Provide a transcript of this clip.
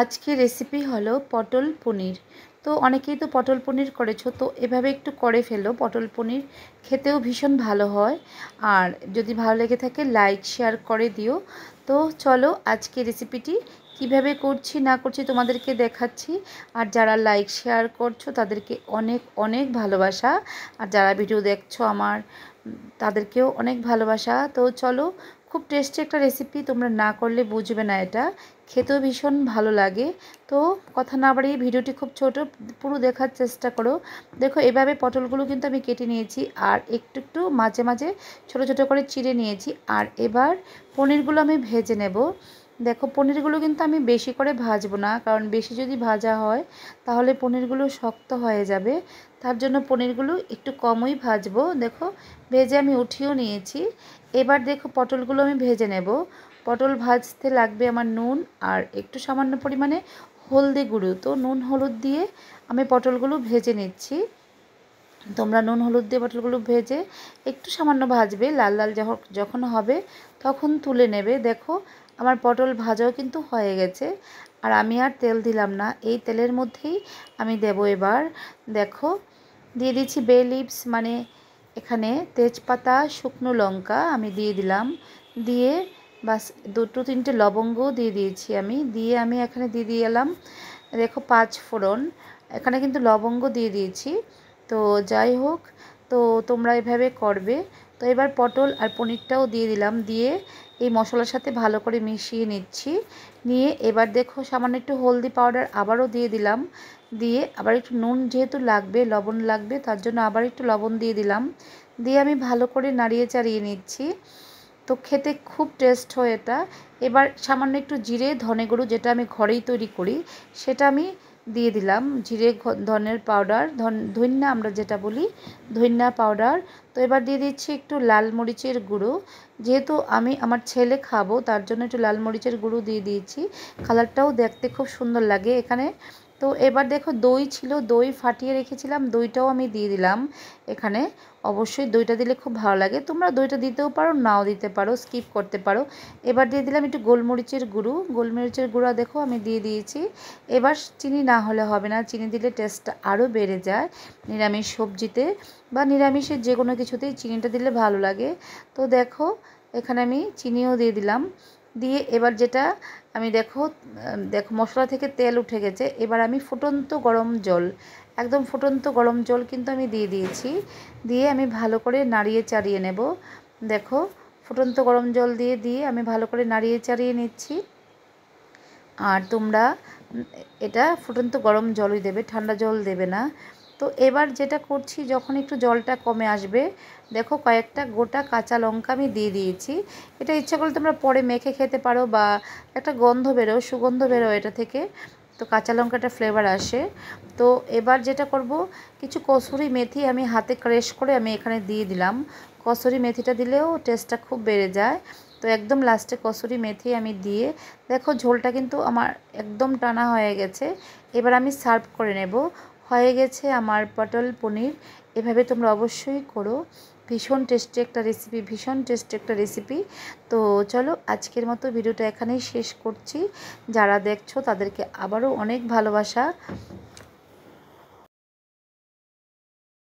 আজকে রেসিপি হলো পটল পনির তো অনেকেই তো পটল পনির করেছো তো এভাবে একটু করে ফেলো পটল পনির খেতেও ভীষণ ভালো হয় আর যদি ভালো লেগে থাকে লাইক শেয়ার করে দিও তো চলো আজকে রেসিপিটি কিভাবে করছি না করছি তোমাদেরকে দেখাচ্ছি আর যারা লাইক শেয়ার করছো তাদেরকে অনেক অনেক ভালোবাসা আর যারা ভিডিও দেখছো আমার তাদেরকেও অনেক ভালোবাসা তো চলো খুব টেস্টি একটা রেসিপি তোমরা না করলে বুঝবে না এটা খেতেও ভীষণ ভালো লাগে তো কথা না বাড়িয়ে ভিডিওটি খুব ছোট পুরো দেখার চেষ্টা করো দেখো এভাবে পটলগুলো কিন্তু আমি কেটে নিয়েছি আর একটু একটু মাঝে মাঝে ছোট ছোট করে চিড়ে নিয়েছি আর এবার পনিরগুলো আমি ভেজে নেব দেখো পনিরগুলো কিন্তু আমি বেশি করে ভাজবো না কারণ বেশি যদি ভাজা হয় তাহলে পনিরগুলো শক্ত হয়ে যাবে তার জন্য পনিরগুলো একটু কমই ভাজবো দেখো ভেজে আমি উঠিয়েও নিয়েছি এবার দেখো পটলগুলো আমি ভেজে নেব পটল ভাজতে লাগবে আমার নুন আর একটু সামান্য পরিমাণে হলদি গুঁড়ো তো নুন হলুদ দিয়ে আমি পটলগুলো ভেজে নিচ্ছি তোমরা নুন হলুদ দিয়ে পটলগুলো ভেজে একটু সামান্য ভাজবে লাল লাল যখন হবে তখন তুলে নেবে দেখো আমার পটল ভাজাও কিন্তু হয়ে গেছে আর আমি আর তেল দিলাম না এই তেলের মধ্যেই আমি দেব এবার দেখো দিয়ে দিচ্ছি বে লিভস মানে এখানে তেজপাতা শুকনো লঙ্কা আমি দিয়ে দিলাম দিয়ে বাস দুটো তিনটে লবঙ্গও দিয়ে দিয়েছি আমি দিয়ে আমি এখানে দিয়ে দিয়ে এলাম দেখো পাঁচ ফোড়ন এখানে কিন্তু লবঙ্গ দিয়ে দিয়েছি তো যাই হোক তো তোমরা এভাবে করবে তো এবার পটল আর পনিরটাও দিয়ে দিলাম দিয়ে এই মশলার সাথে ভালো করে মিশিয়ে নিচ্ছি নিয়ে এবার দেখো সামান্য একটু হলদি পাউডার আবারও দিয়ে দিলাম দিয়ে আবার একটু নুন যেহেতু লাগবে লবণ লাগবে তার জন্য আবার একটু লবণ দিয়ে দিলাম দিয়ে আমি ভালো করে নাড়িয়ে চাড়িয়ে নিচ্ছি তো খেতে খুব টেস্ট হয় এটা এবার সামান্য একটু জিরে ধনে গুঁড়ো যেটা আমি ঘরেই তৈরি করি সেটা আমি দিয়ে দিলাম জিরে ধনের পাউডার ধন ধন্যা আমরা যেটা বলি ধন্যা পাউডার তো এবার দিয়ে দিচ্ছি একটু লাল মরিচের গুঁড়ো যেহেতু আমি আমার ছেলে খাবো তার জন্য একটু লাল মরিচের গুঁড়ো দিয়ে দিয়েছি কালারটাও দেখতে খুব সুন্দর লাগে এখানে তো এবার দেখো দই ছিল দই ফাটিয়ে রেখেছিলাম দইটাও আমি দিয়ে দিলাম এখানে অবশ্যই দইটা দিলে খুব ভালো লাগে তোমরা দইটা দিতেও পারো নাও দিতে পারো স্কিপ করতে পারো এবার দিয়ে দিলাম একটু গোলমরিচের গুঁড়ো গোলমরিচের গুঁড়া দেখো আমি দিয়ে দিয়েছি এবার চিনি না হলে হবে না চিনি দিলে টেস্টটা আরও বেড়ে যায় নিরামিষ সবজিতে বা নিরামিষের যে কোনো কিছুতেই চিনিটা দিলে ভালো লাগে তো দেখো এখানে আমি চিনিও দিয়ে দিলাম দিয়ে এবার যেটা আমি দেখো দেখো মশলা থেকে তেল উঠে গেছে এবার আমি ফুটন্ত গরম জল একদম ফুটন্ত গরম জল কিন্তু আমি দিয়ে দিয়েছি দিয়ে আমি ভালো করে নাড়িয়ে চাড়িয়ে নেব দেখো ফুটন্ত গরম জল দিয়ে দিয়ে আমি ভালো করে নাড়িয়ে চাড়িয়ে নিচ্ছি আর তোমরা এটা ফুটন্ত গরম জলই দেবে ঠান্ডা জল দেবে না তো এবার যেটা করছি যখন একটু জলটা কমে আসবে দেখো কয়েকটা গোটা কাঁচা লঙ্কা আমি দিয়ে দিয়েছি এটা ইচ্ছা করলে তোমরা পরে মেখে খেতে পারো বা একটা গন্ধ বেরো সুগন্ধ বেরো এটা থেকে তো কাঁচা লঙ্কাটা ফ্লেভার আসে তো এবার যেটা করব কিছু কসুরি মেথি আমি হাতে ক্রেশ করে আমি এখানে দিয়ে দিলাম কসুরি মেথিটা দিলেও টেস্টটা খুব বেড়ে যায় তো একদম লাস্টে কসুরি মেথি আমি দিয়ে দেখো ঝোলটা কিন্তু আমার একদম টানা হয়ে গেছে এবার আমি সার্ভ করে নেব হয়ে গেছে আমার পটল পনির এভাবে তোমরা অবশ্যই করো ভীষণ টেস্টি একটা রেসিপি ভীষণ টেস্টি একটা রেসিপি তো চলো আজকের মতো ভিডিওটা এখানেই শেষ করছি যারা দেখছো তাদেরকে আবারও অনেক ভালোবাসা